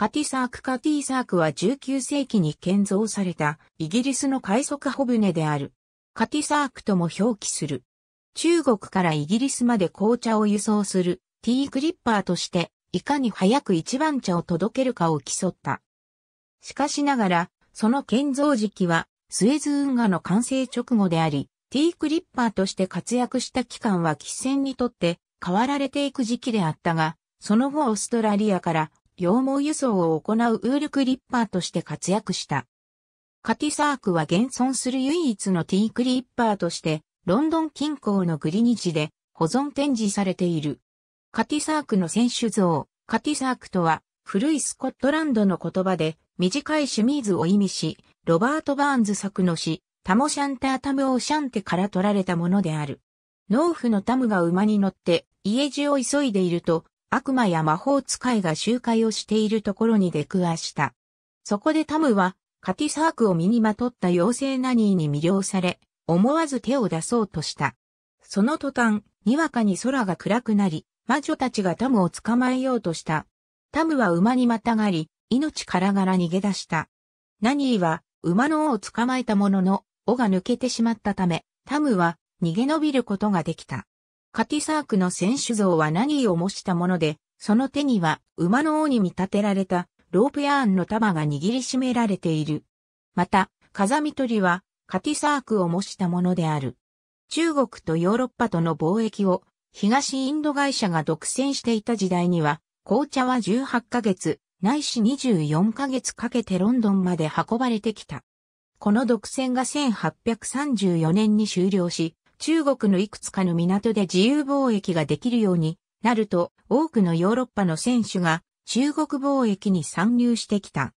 カティサークカティサークは19世紀に建造されたイギリスの快速帆船である。カティサークとも表記する。中国からイギリスまで紅茶を輸送するティークリッパーとしていかに早く一番茶を届けるかを競った。しかしながら、その建造時期はスエズ運河の完成直後であり、ティークリッパーとして活躍した期間は喫船にとって変わられていく時期であったが、その後オーストラリアから羊毛輸送を行うウールクリッパーとして活躍した。カティサークは現存する唯一のティークリッパーとして、ロンドン近郊のグリニチで保存展示されている。カティサークの選手像、カティサークとは、古いスコットランドの言葉で、短いシュミーズを意味し、ロバート・バーンズ作の詩、タモシャンタータム・オーシャンテから取られたものである。農夫のタムが馬に乗って、家路を急いでいると、悪魔や魔法使いが集会をしているところに出くわした。そこでタムは、カティサークを身にまとった妖精ナニーに魅了され、思わず手を出そうとした。その途端、にわかに空が暗くなり、魔女たちがタムを捕まえようとした。タムは馬にまたがり、命からがら逃げ出した。ナニーは、馬の尾を捕まえたものの、尾が抜けてしまったため、タムは逃げ延びることができた。カティサークの選手像は何を模したもので、その手には馬の王に見立てられたロープヤーンの束が握りしめられている。また、風見鳥はカティサークを模したものである。中国とヨーロッパとの貿易を東インド会社が独占していた時代には、紅茶は18ヶ月、ないし24ヶ月かけてロンドンまで運ばれてきた。この独占が1834年に終了し、中国のいくつかの港で自由貿易ができるようになると、多くのヨーロッパの選手が中国貿易に参入してきた。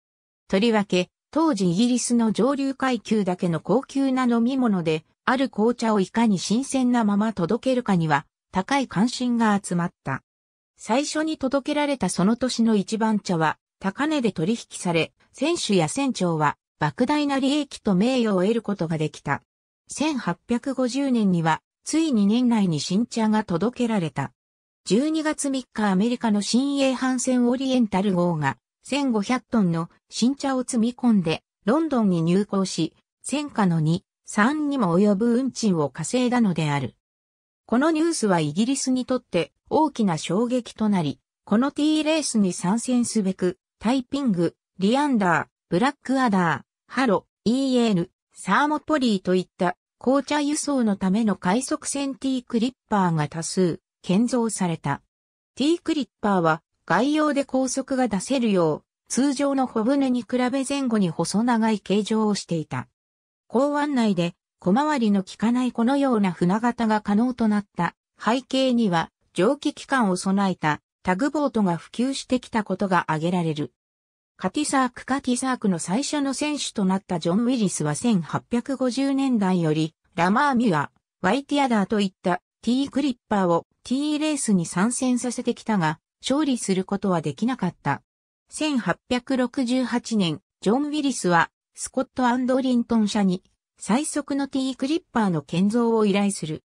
とりわけ、当時イギリスの上流階級だけの高級な飲み物で、ある紅茶をいかに新鮮なまま届けるかには、高い関心が集まった。最初に届けられたその年の一番茶は、高値で取引され、選手や船長は、莫大な利益と名誉を得ることができた。1850年には、ついに年内に新茶が届けられた。12月3日アメリカの新英帆船オリエンタル号が1500トンの新茶を積み込んでロンドンに入港し、戦火の2、3にも及ぶ運賃を稼いだのである。このニュースはイギリスにとって大きな衝撃となり、この T レースに参戦すべく、タイピング、リアンダー、ブラックアダー、ハロ、EL、サーモポリーといった紅茶輸送のための快速船 T クリッパーが多数建造された。T クリッパーは外洋で高速が出せるよう通常の小舟に比べ前後に細長い形状をしていた。港湾内で小回りの利かないこのような船型が可能となった背景には蒸気機関を備えたタグボートが普及してきたことが挙げられる。カティサーク・カティサークの最初の選手となったジョン・ウィリスは1850年代より、ラマー・ミュア、ワイティアダーといった T クリッパーを T レースに参戦させてきたが、勝利することはできなかった。1868年、ジョン・ウィリスは、スコットリントン社に、最速の T クリッパーの建造を依頼する。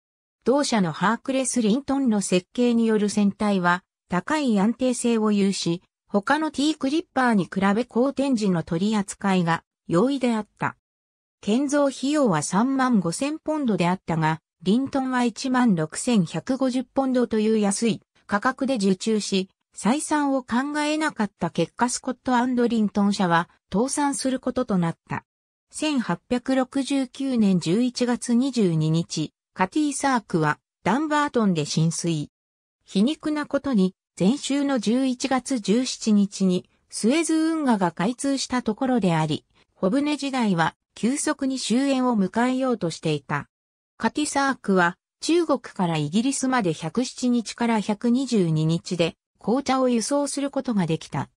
同社のハークレス・リントンの設計による船体は、高い安定性を有し、他の T クリッパーに比べ好天時の取り扱いが容易であった。建造費用は3万5千ポンドであったが、リントンは1万6150ポンドという安い価格で受注し、採算を考えなかった結果スコットリントン社は倒産することとなった。1869年11月22日、カティ・サークはダンバートンで浸水。皮肉なことに前週の11月17日にスエズ運河が開通したところであり、小舟時代は急速に終焉を迎えようとしていた。カティサークは中国からイギリスまで107日から122日で紅茶を輸送することができた。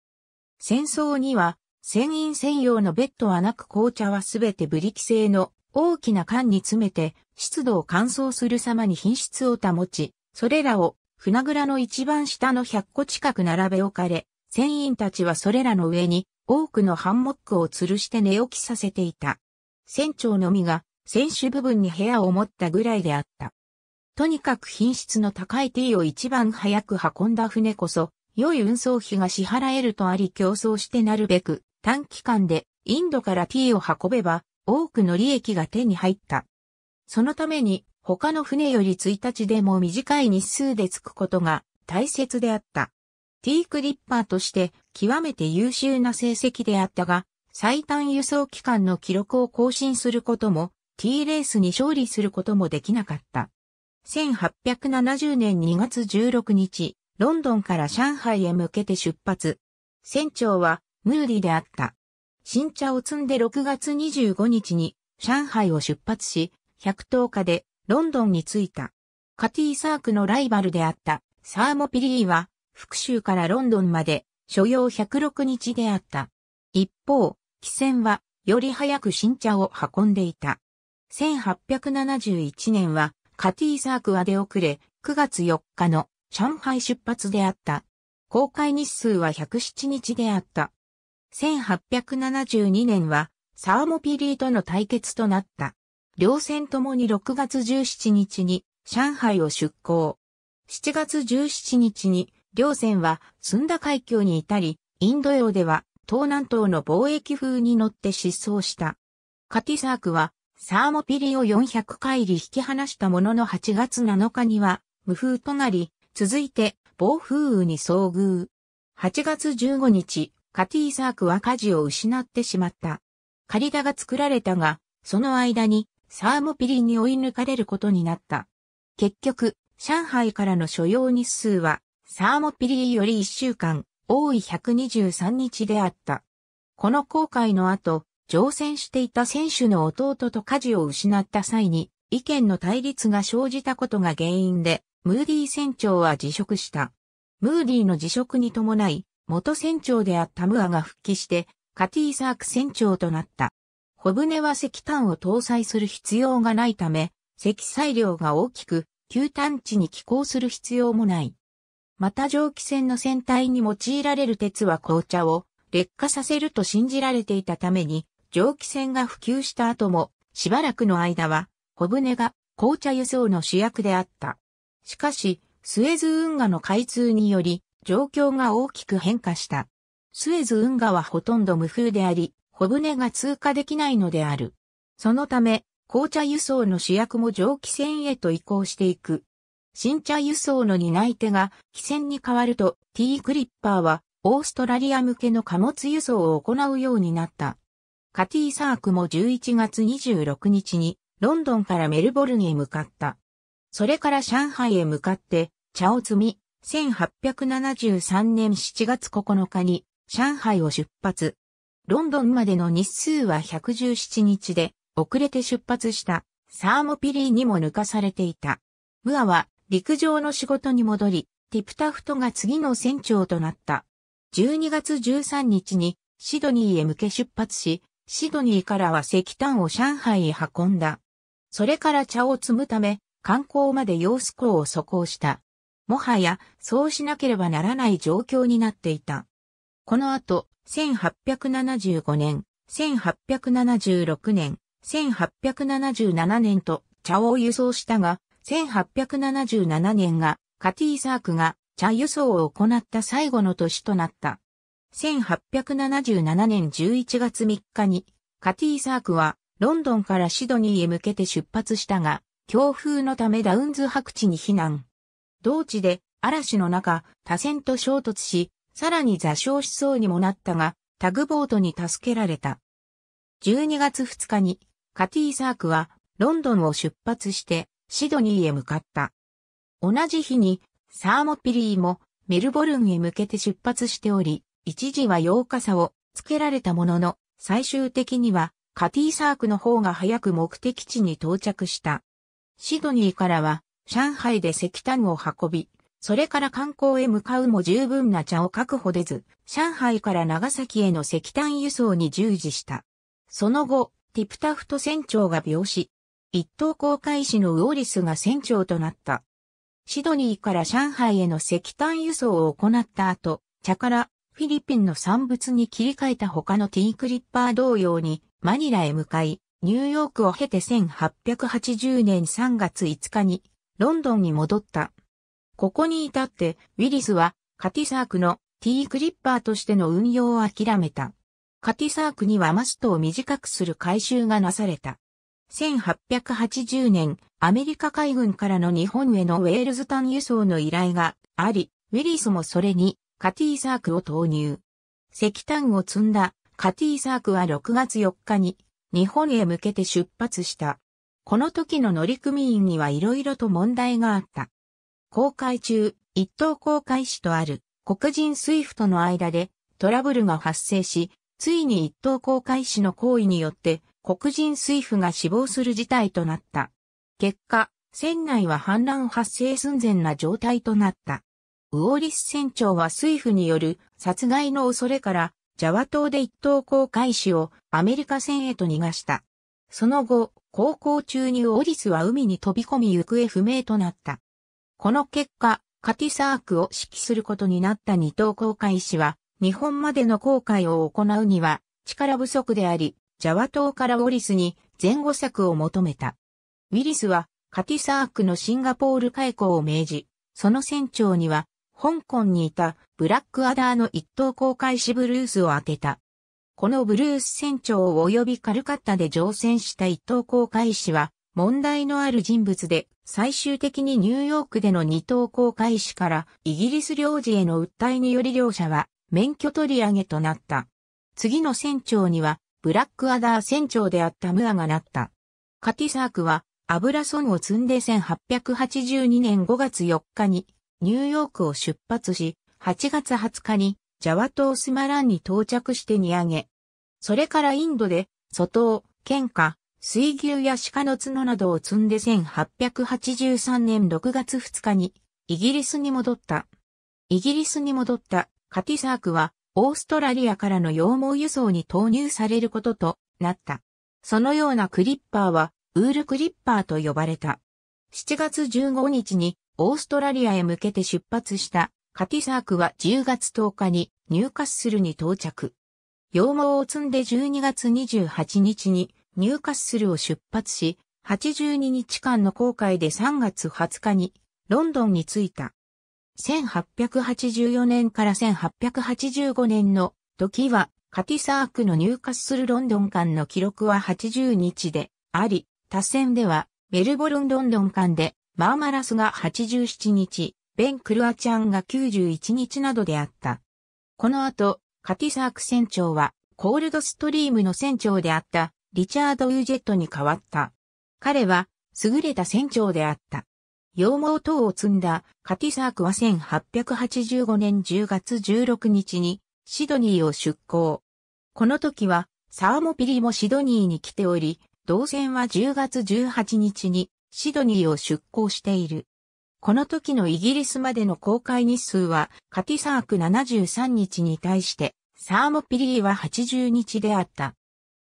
戦争には船員専用のベッドはなく紅茶はすべてブリキ製の大きな缶に詰めて湿度を乾燥する様に品質を保ち、それらを船倉の一番下の100個近く並べ置かれ、船員たちはそれらの上に多くのハンモックを吊るして寝起きさせていた。船長のみが船首部分に部屋を持ったぐらいであった。とにかく品質の高いティーを一番早く運んだ船こそ、良い運送費が支払えるとあり競争してなるべく短期間でインドからティーを運べば多くの利益が手に入った。そのために他の船より1日でも短い日数で着くことが大切であった。ティークリッパーとして極めて優秀な成績であったが、最短輸送期間の記録を更新することも、T レースに勝利することもできなかった。1870年2月16日、ロンドンから上海へ向けて出発。船長はムーリィであった。新茶を積んで6月25日に上海を出発し、110日でロンドンに着いた。カティ・サークのライバルであったサーモピリーは、復讐からロンドンまで所要106日であった。一方、汽船はより早く新茶を運んでいた。1871年はカティ・サークは出遅れ、9月4日の上海出発であった。公開日数は107日であった。1872年はサーモピリーとの対決となった。両船ともに6月17日に上海を出港。7月17日に両船は寸田海峡に至り、インド洋では東南東の貿易風に乗って失踪した。カティサークはサーモピリを400回り引き離したものの8月7日には無風となり、続いて暴風雨に遭遇。8月15日、カティサークは火事を失ってしまった。カリが作られたが、その間にサーモピリに追い抜かれることになった。結局、上海からの所要日数は、サーモピリより1週間、多い123日であった。この航海の後、乗船していた選手の弟と舵を失った際に、意見の対立が生じたことが原因で、ムーディー船長は辞職した。ムーディーの辞職に伴い、元船長であったムアが復帰して、カティーサーク船長となった。小舟は石炭を搭載する必要がないため、積載量が大きく、旧探地に寄港する必要もない。また蒸気船の船体に用いられる鉄は紅茶を劣化させると信じられていたために、蒸気船が普及した後も、しばらくの間は、小舟が紅茶輸送の主役であった。しかし、スエズ運河の開通により、状況が大きく変化した。スエズ運河はほとんど無風であり、小船が通過できないのである。そのため、紅茶輸送の主役も蒸気船へと移行していく。新茶輸送の担い手が汽船に変わると T クリッパーはオーストラリア向けの貨物輸送を行うようになった。カティーサークも11月26日にロンドンからメルボルンへ向かった。それから上海へ向かって茶を積み、1873年7月9日に上海を出発。ロンドンまでの日数は117日で、遅れて出発したサーモピリーにも抜かされていた。ムアは陸上の仕事に戻り、ティプタフトが次の船長となった。12月13日にシドニーへ向け出発し、シドニーからは石炭を上海へ運んだ。それから茶を摘むため、観光まで洋子港を疎行した。もはや、そうしなければならない状況になっていた。この後、1875年、1876年、1877年と茶を輸送したが、1877年がカティーサークが茶輸送を行った最後の年となった。1877年11月3日にカティーサークはロンドンからシドニーへ向けて出発したが、強風のためダウンズ白地に避難。同地で嵐の中、多船と衝突し、さらに座礁しそうにもなったが、タグボートに助けられた。12月2日に、カティ・ー・サークは、ロンドンを出発して、シドニーへ向かった。同じ日に、サーモピリーも、メルボルンへ向けて出発しており、一時は8日差をつけられたものの、最終的には、カティ・ー・サークの方が早く目的地に到着した。シドニーからは、上海で石炭を運び、それから観光へ向かうも十分な茶を確保でず、上海から長崎への石炭輸送に従事した。その後、ティプタフト船長が病死。一等航海士のウォリスが船長となった。シドニーから上海への石炭輸送を行った後、茶からフィリピンの産物に切り替えた他のティークリッパー同様にマニラへ向かい、ニューヨークを経て1880年3月5日にロンドンに戻った。ここに至って、ウィリスは、カティサークの T クリッパーとしての運用を諦めた。カティサークにはマストを短くする改修がなされた。1880年、アメリカ海軍からの日本へのウェールズン輸送の依頼があり、ウィリスもそれにカティサークを投入。石炭を積んだカティサークは6月4日に日本へ向けて出発した。この時の乗組員には色々と問題があった。公開中、一等公開士とある黒人スイフトの間でトラブルが発生し、ついに一等公開士の行為によって黒人スイフが死亡する事態となった。結果、船内は氾濫発生寸前な状態となった。ウォーリス船長はスイフによる殺害の恐れからジャワ島で一等航海士をアメリカ船へと逃がした。その後、航行中にウォリスは海に飛び込み行方不明となった。この結果、カティサークを指揮することになった二等航海士は、日本までの航海を行うには力不足であり、ジャワ島からウォリスに前後策を求めた。ウィリスはカティサークのシンガポール開港を命じ、その船長には香港にいたブラックアダーの一等航海士ブルースを当てた。このブルース船長及びカルカッタで乗船した一等航海士は問題のある人物で最終的にニューヨークでの二等航海士からイギリス領事への訴えにより両者は免許取り上げとなった。次の船長にはブラックアダー船長であったムアがなった。カティサークは油損を積んで1882年5月4日にニューヨークを出発し、8月20日にジャワ島スマランに到着して荷上げ。それからインドで、外を、喧嘩、水牛や鹿の角などを積んで1883年6月2日にイギリスに戻った。イギリスに戻ったカティサークはオーストラリアからの羊毛輸送に投入されることとなった。そのようなクリッパーはウールクリッパーと呼ばれた。7月15日にオーストラリアへ向けて出発したカティサークは10月10日にニューカッスルに到着。羊毛を積んで12月28日にニューカッスルを出発し、82日間の航海で3月20日にロンドンに着いた。1884年から1885年の時は、カティサークのニューカッスルロンドン間の記録は80日であり、達線ではメルボルンロンドン間でマーマラスが87日、ベン・クルアちゃんが91日などであった。この後、カティサーク船長はコールドストリームの船長であったリチャード・ウィジェットに変わった。彼は、優れた船長であった。羊毛等を積んだカティサークは1885年10月16日にシドニーを出港。この時はサーモピリーもシドニーに来ており、同船は10月18日にシドニーを出港している。この時のイギリスまでの公開日数はカティサーク73日に対してサーモピリーは80日であった。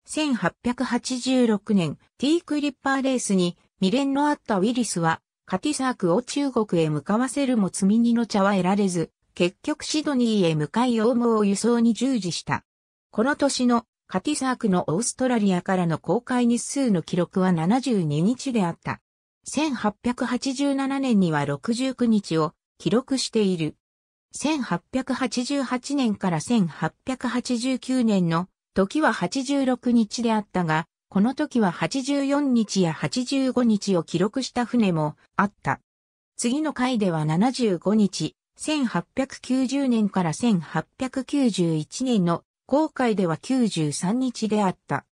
1886年、ティークリッパーレースに未練のあったウィリスは、カティサークを中国へ向かわせるも積み荷の茶は得られず、結局シドニーへ向かい羊毛を輸送に従事した。この年のカティサークのオーストラリアからの公開日数の記録は72日であった。1887年には69日を記録している。1888年から1889年の時は86日であったが、この時は84日や85日を記録した船もあった。次の回では75日、1890年から1891年の航海では93日であった。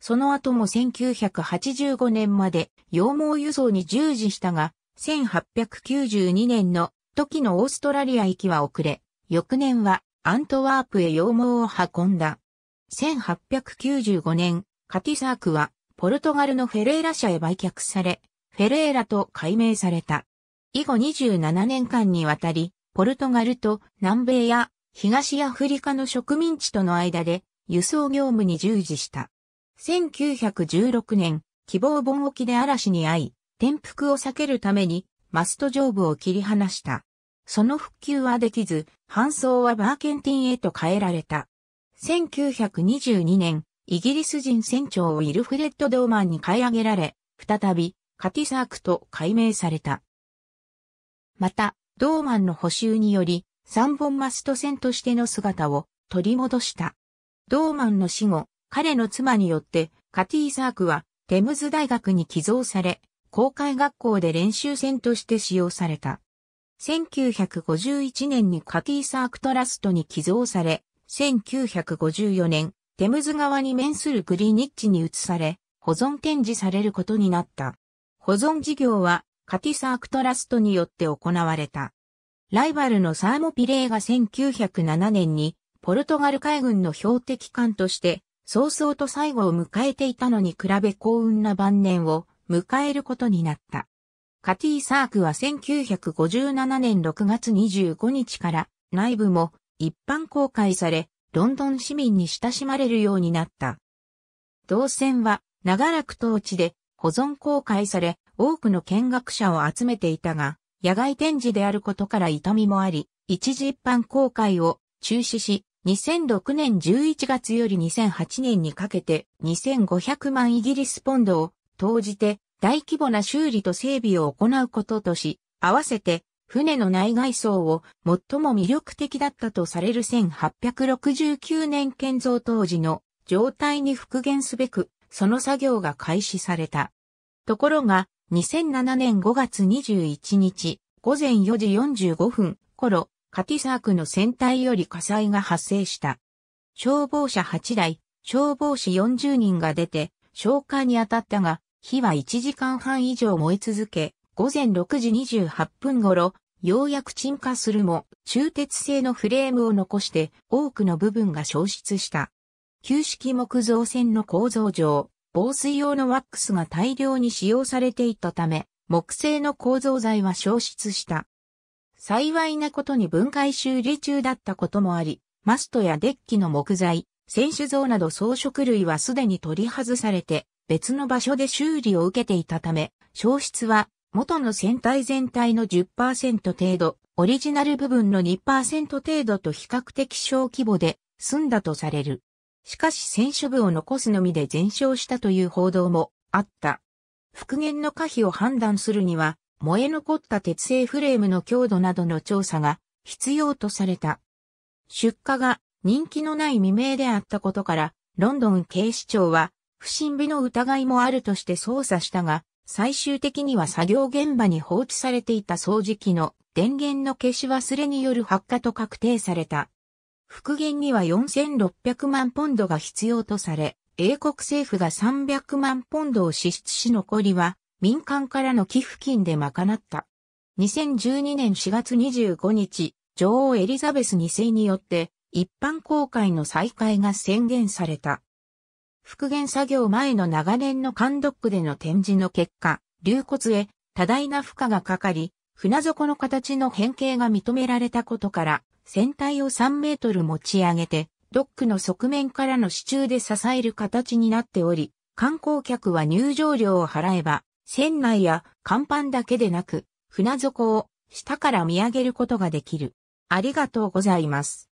その後も1985年まで羊毛輸送に従事したが、1892年の時のオーストラリア行きは遅れ、翌年はアントワープへ羊毛を運んだ。1895年、カティサークは、ポルトガルのフェレーラ社へ売却され、フェレーラと改名された。以後27年間にわたり、ポルトガルと南米や東アフリカの植民地との間で輸送業務に従事した。1916年、希望盆沖で嵐に遭い、転覆を避けるためにマスト上部を切り離した。その復旧はできず、搬送はバーケンティンへと変えられた。1922年、イギリス人船長ウィルフレッド・ドーマンに買い上げられ、再び、カティサークと改名された。また、ドーマンの補修により、三本マスト船としての姿を取り戻した。ドーマンの死後、彼の妻によって、カティサークは、テムズ大学に寄贈され、公開学校で練習船として使用された。1951年にカティサークトラストに寄贈され、1954年、テムズ川に面するグリニッチに移され、保存展示されることになった。保存事業は、カティサークトラストによって行われた。ライバルのサーモピレーが1907年に、ポルトガル海軍の標的艦として、早々と最後を迎えていたのに比べ幸運な晩年を迎えることになった。カティサークは1957年6月25日から内部も一般公開され、ロンドン市民に親しまれるようになった。動線は長らく当地で保存公開され、多くの見学者を集めていたが、野外展示であることから痛みもあり、一時一般公開を中止し、2006年11月より2008年にかけて2500万イギリスポンドを投じて大規模な修理と整備を行うこととし、合わせて船の内外装を最も魅力的だったとされる1869年建造当時の状態に復元すべく、その作業が開始された。ところが、2007年5月21日、午前4時45分頃、カティサークの船体より火災が発生した。消防車8台、消防士40人が出て、消火に当たったが、火は1時間半以上燃え続け、午前6時28分頃、ようやく沈下するも、中鉄製のフレームを残して多くの部分が消失した。旧式木造船の構造上、防水用のワックスが大量に使用されていたため、木製の構造材は消失した。幸いなことに分解修理中だったこともあり、マストやデッキの木材、選手像など装飾類はすでに取り外されて、別の場所で修理を受けていたため、消失は元の船体全体の10%程度、オリジナル部分の2%程度と比較的小規模で済んだとされる。しかし船首部を残すのみで全焼したという報道もあった。復元の可否を判断するには、燃え残った鉄製フレームの強度などの調査が必要とされた。出荷が人気のない未明であったことから、ロンドン警視庁は不審火の疑いもあるとして捜査したが、最終的には作業現場に放置されていた掃除機の電源の消し忘れによる発火と確定された。復元には4600万ポンドが必要とされ、英国政府が300万ポンドを支出し残りは民間からの寄付金で賄った。2012年4月25日、女王エリザベス2世によって一般公開の再開が宣言された。復元作業前の長年の監ドックでの展示の結果、流骨へ多大な負荷がかかり、船底の形の変形が認められたことから、船体を3メートル持ち上げて、ドックの側面からの支柱で支える形になっており、観光客は入場料を払えば、船内や甲板だけでなく、船底を下から見上げることができる。ありがとうございます。